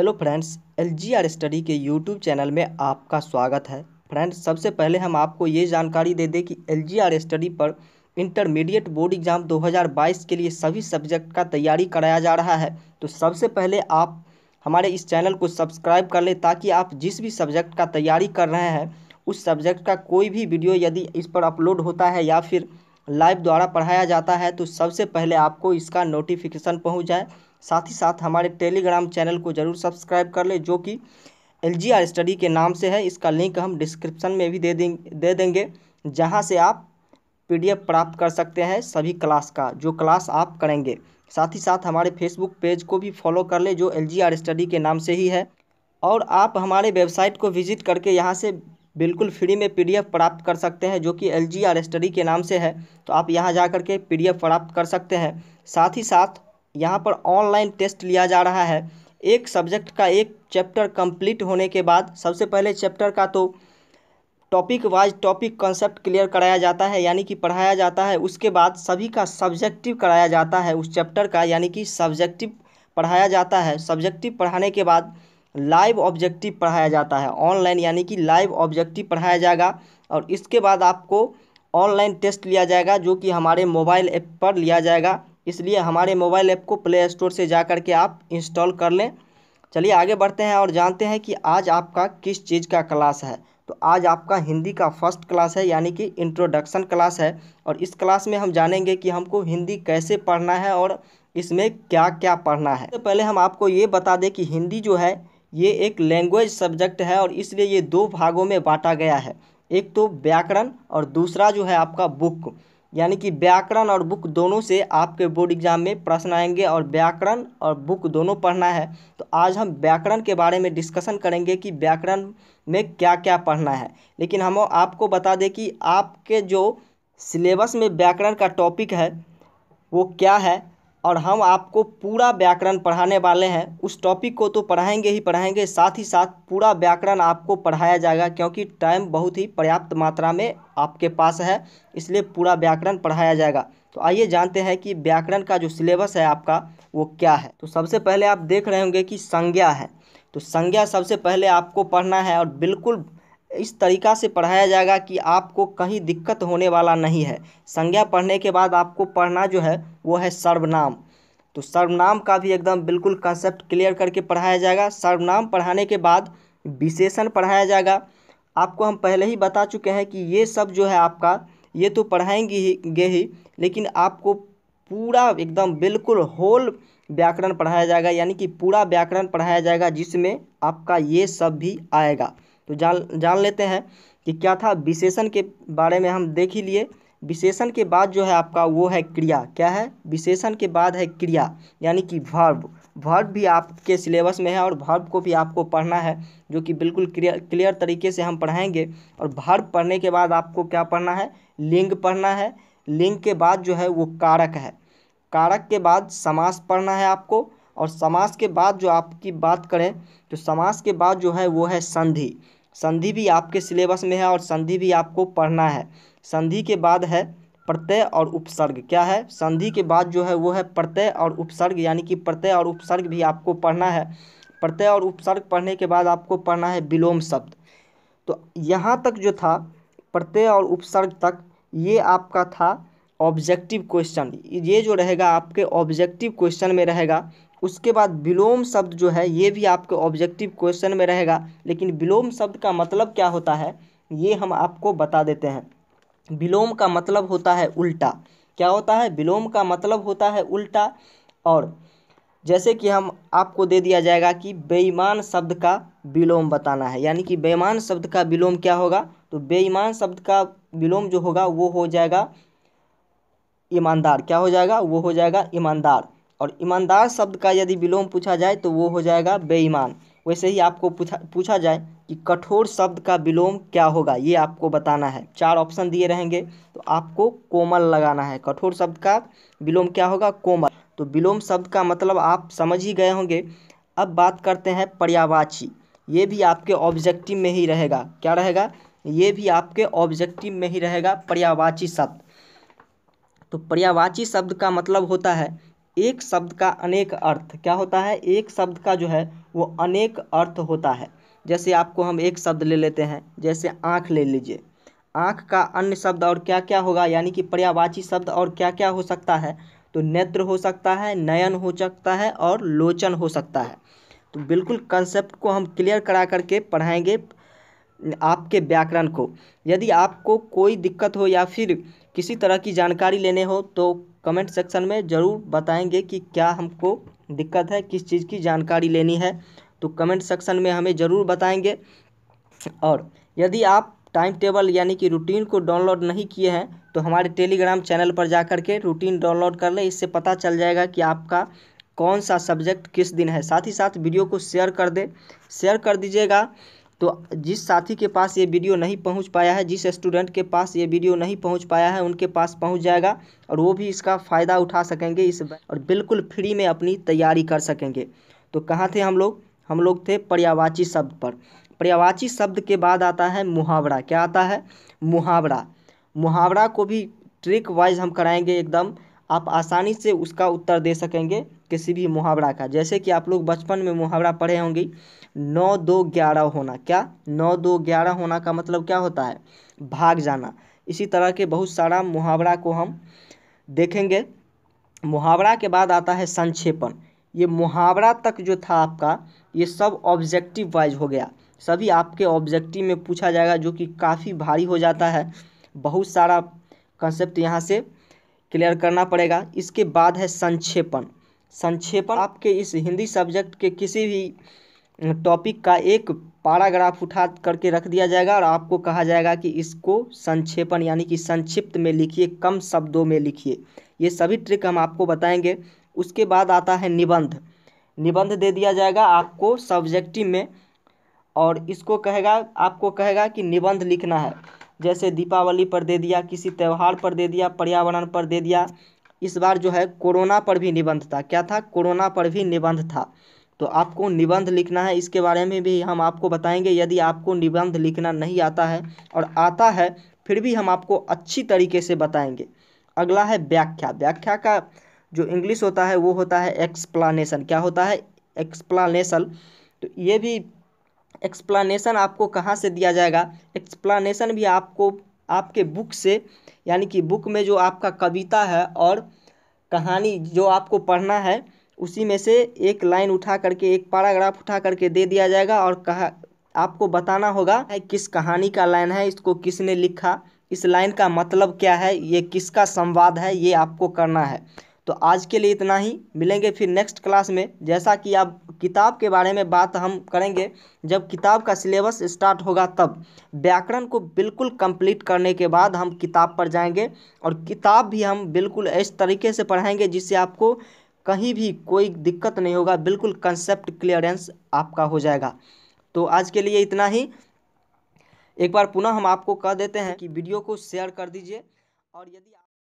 hello friends L G R study के YouTube channel में आपका स्वागत है फ्रेंड्स सबसे पहले हम आपको ये जानकारी दे दें कि एल जी आर स्टडी पर इंटरमीडिएट बोर्ड एग्ज़ाम 2022 के लिए सभी सब्जेक्ट का तैयारी कराया जा रहा है तो सबसे पहले आप हमारे इस चैनल को सब्सक्राइब कर लें ताकि आप जिस भी सब्जेक्ट का तैयारी कर रहे हैं उस सब्जेक्ट का कोई भी वीडियो यदि इस पर अपलोड होता है या फिर लाइव द्वारा पढ़ाया जाता है तो सबसे पहले आपको इसका नोटिफिकेशन पहुँच जाए साथ ही साथ हमारे टेलीग्राम चैनल को ज़रूर सब्सक्राइब कर लें जो कि एल जी आर स्टडी के नाम से है इसका लिंक हम डिस्क्रिप्शन में भी दे देंगे दे देंगे जहाँ से आप पीडीएफ प्राप्त कर सकते हैं सभी क्लास का जो क्लास आप करेंगे साथ ही साथ हमारे फेसबुक पेज को भी फॉलो कर लें जो एल जी आर स्टडी के नाम से ही है और आप हमारे वेबसाइट को विजिट करके यहाँ से बिल्कुल फ्री में पीडीएफ प्राप्त कर सकते हैं जो कि एल जी आर स्टडी के नाम से है तो आप यहाँ जा कर के पी प्राप्त कर सकते हैं साथ ही साथ यहाँ पर ऑनलाइन टेस्ट लिया जा रहा है एक सब्जेक्ट का एक चैप्टर कंप्लीट होने के बाद सबसे पहले चैप्टर का तो topic wise topic concept clear कराया जाता है यानी कि पढ़ाया जाता है उसके बाद सभी का सब्जेक्टिव कराया जाता है उस चैप्टर का यानी कि सब्जेक्टिव पढ़ाया जाता है सब्जेक्टिव पढ़ाने के बाद लाइव ऑब्जेक्टिव पढ़ाया जाता है ऑनलाइन यानी कि लाइव ऑब्जेक्टिव पढ़ाया जाएगा और इसके बाद आपको ऑनलाइन टेस्ट लिया जाएगा जो कि हमारे मोबाइल ऐप पर लिया जाएगा इसलिए हमारे मोबाइल ऐप को प्ले स्टोर से जा कर के आप इंस्टॉल कर लें चलिए आगे बढ़ते हैं और जानते हैं कि आज आपका किस चीज़ का क्लास है तो आज आपका हिंदी का फर्स्ट क्लास है यानी कि इंट्रोडक्शन क्लास है और इस क्लास में हम जानेंगे कि हमको हिंदी कैसे पढ़ना है और इसमें क्या क्या पढ़ना है तो पहले हम आपको ये बता दें कि हिंदी जो है ये एक लैंग्वेज सब्जेक्ट है और इसलिए ये दो भागों में बांटा गया है एक तो व्याकरण और दूसरा जो है आपका बुक यानी कि व्याकरण और बुक दोनों से आपके बोर्ड एग्जाम में प्रश्न आएंगे और व्याकरण और बुक दोनों पढ़ना है तो आज हम व्याकरण के बारे में डिस्कशन करेंगे कि व्याकरण में क्या क्या पढ़ना है लेकिन हम आपको बता दें कि आपके जो सिलेबस में व्याकरण का टॉपिक है वो क्या है और हम आपको पूरा व्याकरण पढ़ाने वाले हैं उस टॉपिक को तो पढ़ाएंगे ही पढ़ाएंगे साथ ही साथ पूरा व्याकरण आपको पढ़ाया जाएगा क्योंकि टाइम बहुत ही पर्याप्त मात्रा में आपके पास है इसलिए पूरा व्याकरण पढ़ाया जाएगा तो आइए जानते हैं कि व्याकरण का जो सिलेबस है आपका वो क्या है तो सबसे पहले आप देख रहे होंगे कि संज्ञा है तो संज्ञा सबसे पहले आपको पढ़ना है और बिल्कुल इस तरीका से पढ़ाया जाएगा कि आपको कहीं दिक्कत होने वाला नहीं है संज्ञा पढ़ने के बाद आपको पढ़ना जो है वो है सर्वनाम तो सर्वनाम का भी एकदम बिल्कुल कंसेप्ट क्लियर करके पढ़ाया जाएगा सर्वनाम पढ़ाने के बाद विशेषण पढ़ाया जाएगा आपको हम पहले ही बता चुके हैं कि ये सब जो है आपका ये तो पढ़ाएंगे ही गे ही लेकिन आपको पूरा एकदम बिल्कुल होल व्याकरण पढ़ाया जाएगा यानी कि पूरा व्याकरण पढ़ाया जाएगा जिसमें आपका ये सब भी आएगा तो जान जान लेते हैं कि क्या था विशेषण के बारे में हम देख ही लिए विशेषण के बाद जो है आपका वो है क्रिया क्या है विशेषण के बाद है क्रिया यानी कि वर्ब वर्ब भी आपके सिलेबस में है और वर्ब को भी आपको पढ़ना है जो कि बिल्कुल क्लियर तरीके से हम पढ़ाएंगे और वर्ब पढ़ने के बाद आपको क्या पढ़ना है लिंग पढ़ना है लिंग के बाद जो है वो कारक है कारक के बाद समास पढ़ना है आपको और समास के बाद जो आपकी बात करें तो समास के बाद जो है वो है संधि संधि भी आपके सिलेबस में है और संधि भी आपको पढ़ना है संधि के बाद है प्रत्यय और उपसर्ग क्या है संधि के बाद जो है वो है प्रत्यय और उपसर्ग यानी कि प्रत्यय और उपसर्ग भी आपको पढ़ना है प्रत्यय और उपसर्ग पढ़ने के बाद आपको पढ़ना है विलोम शब्द तो यहाँ तक जो था प्रत्यय और उपसर्ग तक ये आपका था ऑब्जेक्टिव क्वेश्चन ये जो रहेगा आपके ऑब्जेक्टिव क्वेश्चन में रहेगा उसके बाद विलोम शब्द जो है ये भी आपके ऑब्जेक्टिव क्वेश्चन में रहेगा लेकिन विलोम शब्द का मतलब क्या होता है ये हम आपको बता देते हैं विलोम का मतलब होता है उल्टा क्या होता है विलोम का मतलब होता है उल्टा और जैसे कि हम आपको दे दिया जाएगा कि बेईमान शब्द का विलोम बताना है यानी कि बेईमान शब्द का विलोम क्या होगा तो बेईमान शब्द का विलोम जो होगा वो हो जाएगा ईमानदार क्या हो जाएगा वो हो जाएगा ईमानदार और ईमानदार शब्द का यदि विलोम पूछा जाए तो वो हो जाएगा बेईमान वैसे ही आपको पूछा पूछा जाए कि कठोर शब्द का विलोम क्या होगा ये आपको बताना है चार ऑप्शन दिए रहेंगे तो आपको कोमल लगाना है कठोर शब्द का विलोम क्या होगा कोमल तो विलोम शब्द का मतलब आप समझ ही गए होंगे अब बात करते हैं पर्यावाची ये भी आपके ऑब्जेक्टिव में ही रहेगा क्या रहेगा ये भी आपके ऑब्जेक्टिव में ही रहेगा पर्यावाची शब्द तो पर्यावाची शब्द का मतलब होता है एक शब्द का अनेक अर्थ क्या होता है एक शब्द का जो है वो अनेक अर्थ होता है जैसे आपको हम एक शब्द ले लेते हैं जैसे आँख ले लीजिए आँख का अन्य शब्द और क्या क्या होगा यानी कि पर्यावाची शब्द और क्या क्या हो सकता है तो नेत्र हो सकता है नयन हो सकता है और लोचन हो सकता है तो बिल्कुल कंसेप्ट को हम क्लियर करा करके पढ़ाएंगे आपके व्याकरण को यदि आपको कोई दिक्कत हो या फिर किसी तरह की जानकारी लेने हो तो कमेंट सेक्शन में ज़रूर बताएंगे कि क्या हमको दिक्कत है किस चीज़ की जानकारी लेनी है तो कमेंट सेक्शन में हमें ज़रूर बताएंगे और यदि आप टाइम टेबल यानी कि रूटीन को डाउनलोड नहीं किए हैं तो हमारे टेलीग्राम चैनल पर जा के रूटीन डाउनलोड कर लें इससे पता चल जाएगा कि आपका कौन सा सब्जेक्ट किस दिन है साथ ही साथ वीडियो को शेयर कर दे शेयर कर दीजिएगा तो जिस साथी के पास ये वीडियो नहीं पहुंच पाया है जिस स्टूडेंट के पास ये वीडियो नहीं पहुंच पाया है उनके पास पहुंच जाएगा और वो भी इसका फ़ायदा उठा सकेंगे इस और बिल्कुल फ्री में अपनी तैयारी कर सकेंगे तो कहाँ थे हम लोग हम लोग थे पर्यावाची शब्द पर पर्यावाची शब्द के बाद आता है मुहावरा क्या आता है मुहावरा मुहावरा को भी ट्रिक वाइज हम कराएंगे एकदम आप आसानी से उसका उत्तर दे सकेंगे किसी भी मुहावरा का जैसे कि आप लोग बचपन में मुहावरा पढ़े होंगे नौ दो ग्यारह होना क्या नौ दो ग्यारह होना का मतलब क्या होता है भाग जाना इसी तरह के बहुत सारा मुहावरा को हम देखेंगे मुहावरा के बाद आता है संक्षेपण ये मुहावरा तक जो था आपका ये सब ऑब्जेक्टिव वाइज हो गया सभी आपके ऑब्जेक्टिव में पूछा जाएगा जो कि काफ़ी भारी हो जाता है बहुत सारा कंसेप्ट यहाँ से क्लियर करना पड़ेगा इसके बाद है संक्षेपण संक्षेपण आपके इस हिंदी सब्जेक्ट के किसी भी टॉपिक का एक पैराग्राफ उठा करके रख दिया जाएगा और आपको कहा जाएगा कि इसको संक्षेपण यानी कि संक्षिप्त में लिखिए कम शब्दों में लिखिए ये सभी ट्रिक हम आपको बताएंगे उसके बाद आता है निबंध निबंध दे दिया जाएगा आपको सब्जेक्टिव में और इसको कहेगा आपको कहेगा कि निबंध लिखना है जैसे दीपावली पर दे दिया किसी त्यौहार पर दे दिया पर्यावरण पर दे दिया इस बार जो है कोरोना पर भी निबंध था क्या था कोरोना पर भी निबंध था तो आपको निबंध लिखना है इसके बारे में भी हम आपको बताएंगे यदि आपको निबंध लिखना नहीं आता है और आता है फिर भी हम आपको अच्छी तरीके से बताएंगे अगला है व्याख्या व्याख्या का जो इंग्लिश होता है वो होता है एक्सप्लानेशन क्या होता है एक्सप्लानेशन तो ये भी एक्सप्लानेशन आपको कहाँ से दिया जाएगा एक्सप्लानेशन भी आपको आपके बुक से यानी कि बुक में जो आपका कविता है और कहानी जो आपको पढ़ना है उसी में से एक लाइन उठा करके एक पैराग्राफ उठा करके दे दिया जाएगा और कहा आपको बताना होगा किस कहानी का लाइन है इसको किसने लिखा इस लाइन का मतलब क्या है ये किसका संवाद है ये आपको करना है तो आज के लिए इतना ही मिलेंगे फिर नेक्स्ट क्लास में जैसा कि आप किताब के बारे में बात हम करेंगे जब किताब का सिलेबस स्टार्ट होगा तब व्याकरण को बिल्कुल कंप्लीट करने के बाद हम किताब पर जाएंगे और किताब भी हम बिल्कुल इस तरीके से पढ़ाएंगे जिससे आपको कहीं भी कोई दिक्कत नहीं होगा बिल्कुल कंसेप्ट क्लियरेंस आपका हो जाएगा तो आज के लिए इतना ही एक बार पुनः हम आपको कह देते हैं कि वीडियो को शेयर कर दीजिए और यदि